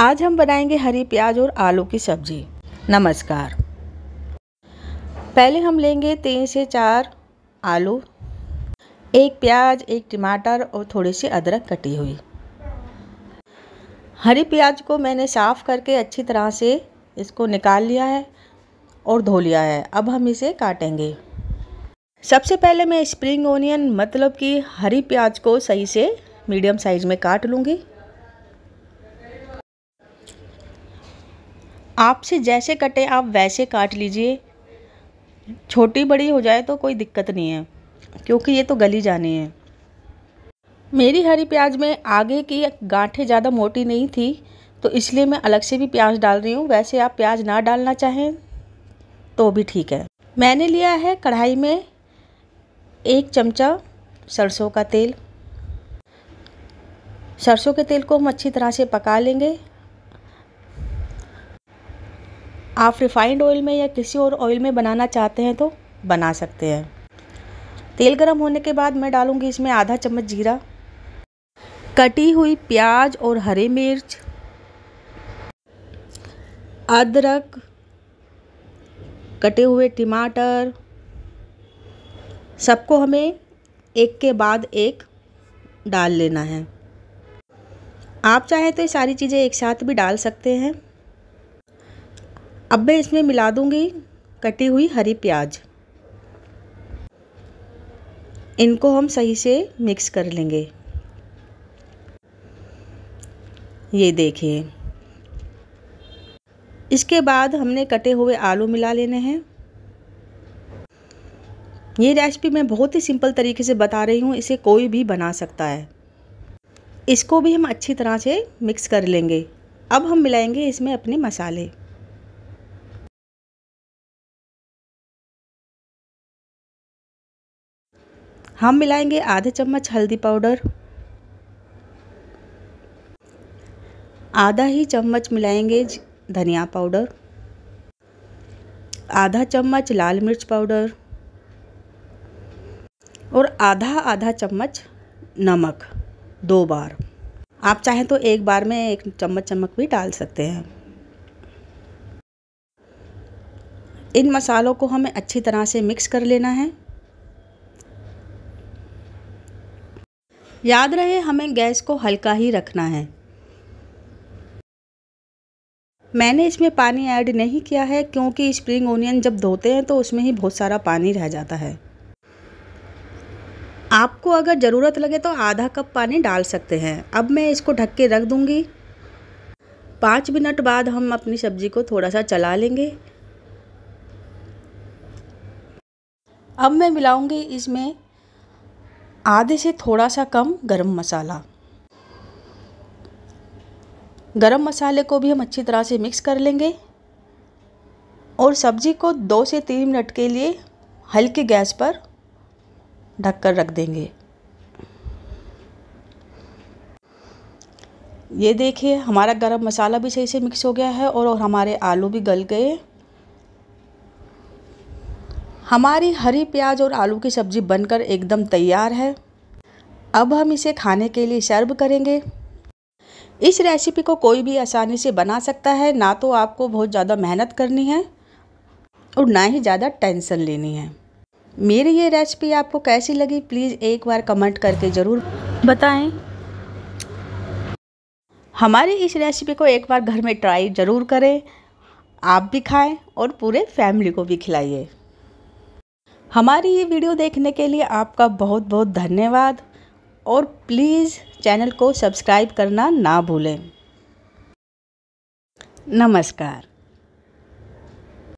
आज हम बनाएंगे हरी प्याज और आलू की सब्जी नमस्कार पहले हम लेंगे तीन से चार आलू एक प्याज एक टमाटर और थोड़ी सी अदरक कटी हुई हरी प्याज को मैंने साफ़ करके अच्छी तरह से इसको निकाल लिया है और धो लिया है अब हम इसे काटेंगे सबसे पहले मैं स्प्रिंग ओनियन मतलब कि हरी प्याज को सही से मीडियम साइज़ में काट लूँगी आपसे जैसे कटे आप वैसे काट लीजिए छोटी बड़ी हो जाए तो कोई दिक्कत नहीं है क्योंकि ये तो गली जाने हैं मेरी हरी प्याज में आगे की गांठें ज़्यादा मोटी नहीं थी तो इसलिए मैं अलग से भी प्याज डाल रही हूँ वैसे आप प्याज ना डालना चाहें तो भी ठीक है मैंने लिया है कढ़ाई में एक चमचा सरसों का तेल सरसों के तेल को हम अच्छी तरह से पका लेंगे आप रिफाइंड ऑयल में या किसी और ऑयल में बनाना चाहते हैं तो बना सकते हैं तेल गर्म होने के बाद मैं डालूँगी इसमें आधा चम्मच जीरा कटी हुई प्याज और हरी मिर्च अदरक कटे हुए टमाटर सबको हमें एक के बाद एक डाल लेना है आप चाहें तो ये सारी चीज़ें एक साथ भी डाल सकते हैं अब मैं इसमें मिला दूंगी कटी हुई हरी प्याज इनको हम सही से मिक्स कर लेंगे ये देखिए इसके बाद हमने कटे हुए आलू मिला लेने हैं ये रेसिपी मैं बहुत ही सिंपल तरीके से बता रही हूँ इसे कोई भी बना सकता है इसको भी हम अच्छी तरह से मिक्स कर लेंगे अब हम मिलाएंगे इसमें अपने मसाले हम मिलाएंगे आधे चम्मच हल्दी पाउडर आधा ही चम्मच मिलाएंगे धनिया पाउडर आधा चम्मच लाल मिर्च पाउडर और आधा आधा चम्मच नमक दो बार आप चाहें तो एक बार में एक चम्मच चम्मच भी डाल सकते हैं इन मसालों को हमें अच्छी तरह से मिक्स कर लेना है याद रहे हमें गैस को हल्का ही रखना है मैंने इसमें पानी ऐड नहीं किया है क्योंकि स्प्रिंग ओनियन जब धोते हैं तो उसमें ही बहुत सारा पानी रह जाता है आपको अगर ज़रूरत लगे तो आधा कप पानी डाल सकते हैं अब मैं इसको ढक के रख दूँगी पाँच मिनट बाद हम अपनी सब्ज़ी को थोड़ा सा चला लेंगे अब मैं मिलाऊंगी इसमें आधे से थोड़ा सा कम गरम मसाला गरम मसाले को भी हम अच्छी तरह से मिक्स कर लेंगे और सब्ज़ी को दो से तीन मिनट के लिए हल्के गैस पर ढककर रख देंगे ये देखिए हमारा गरम मसाला भी सही से मिक्स हो गया है और, और हमारे आलू भी गल गए हमारी हरी प्याज और आलू की सब्ज़ी बनकर एकदम तैयार है अब हम इसे खाने के लिए सर्व करेंगे इस रेसिपी को कोई भी आसानी से बना सकता है ना तो आपको बहुत ज़्यादा मेहनत करनी है और ना ही ज़्यादा टेंशन लेनी है मेरी ये रेसिपी आपको कैसी लगी प्लीज़ एक बार कमेंट करके ज़रूर बताएं हमारी इस रेसिपी को एक बार घर में ट्राई ज़रूर करें आप भी खाएं और पूरे फैमिली को भी खिलाइए हमारी ये वीडियो देखने के लिए आपका बहुत बहुत धन्यवाद और प्लीज़ चैनल को सब्सक्राइब करना ना भूलें नमस्कार